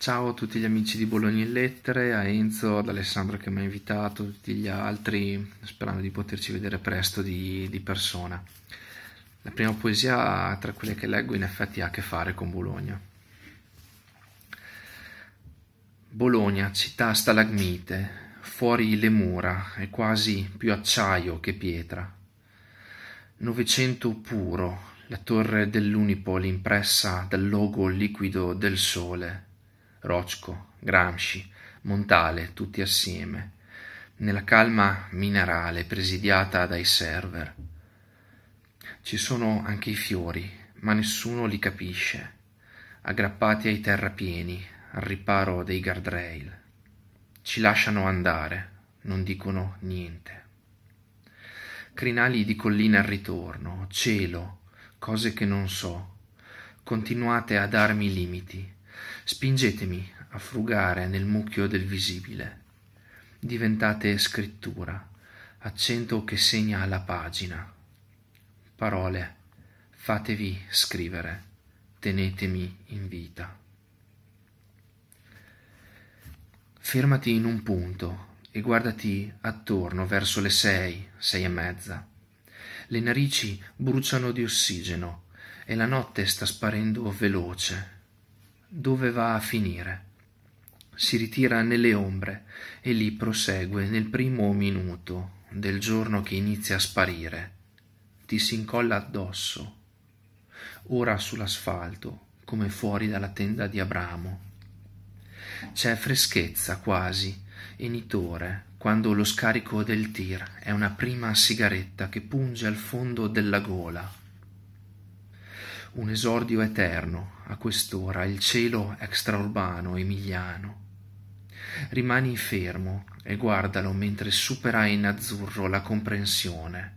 Ciao a tutti gli amici di Bologna in Lettere, a Enzo, ad Alessandro che mi ha invitato, a tutti gli altri, sperando di poterci vedere presto di, di persona. La prima poesia tra quelle che leggo in effetti ha a che fare con Bologna. Bologna, città stalagmite, fuori le mura, è quasi più acciaio che pietra. Novecento puro, la torre dell'Unipol impressa dal logo liquido del sole. Rocco, Gramsci, Montale, tutti assieme, nella calma minerale presidiata dai server. Ci sono anche i fiori, ma nessuno li capisce, aggrappati ai terrapieni, al riparo dei guardrail. Ci lasciano andare, non dicono niente. Crinali di collina al ritorno, cielo, cose che non so, continuate a darmi limiti Spingetemi a frugare nel mucchio del visibile. Diventate scrittura, accento che segna la pagina. Parole, fatevi scrivere, tenetemi in vita. Fermati in un punto e guardati attorno verso le sei, sei e mezza. Le narici bruciano di ossigeno e la notte sta sparendo veloce dove va a finire. Si ritira nelle ombre e lì prosegue nel primo minuto del giorno che inizia a sparire. Ti si incolla addosso, ora sull'asfalto, come fuori dalla tenda di Abramo. C'è freschezza quasi, e nitore, quando lo scarico del tir è una prima sigaretta che punge al fondo della gola un esordio eterno a quest'ora, il cielo extraurbano, emiliano. Rimani fermo e guardalo mentre supera in azzurro la comprensione.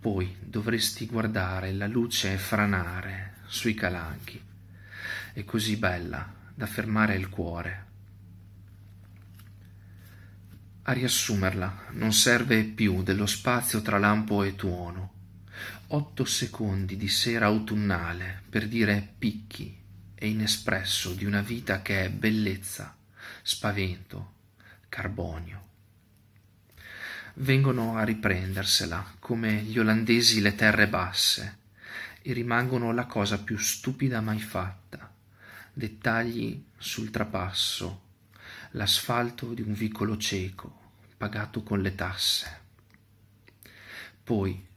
Poi dovresti guardare la luce franare sui calanchi. È così bella da fermare il cuore. A riassumerla non serve più dello spazio tra lampo e tuono otto secondi di sera autunnale per dire picchi e inespresso di una vita che è bellezza, spavento, carbonio. Vengono a riprendersela come gli olandesi le terre basse e rimangono la cosa più stupida mai fatta. Dettagli sul trapasso, l'asfalto di un vicolo cieco pagato con le tasse. Poi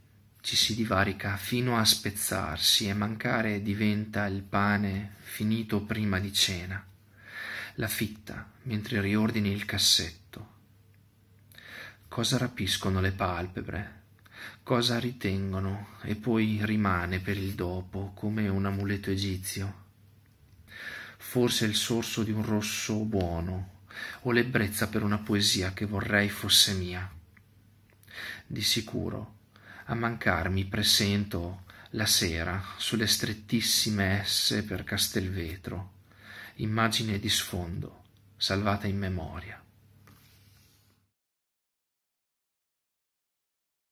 ci si divarica fino a spezzarsi e mancare diventa il pane finito prima di cena, la fitta mentre riordini il cassetto. Cosa rapiscono le palpebre? Cosa ritengono e poi rimane per il dopo come un amuleto egizio? Forse il sorso di un rosso buono o l'ebbrezza per una poesia che vorrei fosse mia. Di sicuro a mancarmi presento la sera sulle strettissime esse per Castelvetro, immagine di sfondo, salvata in memoria.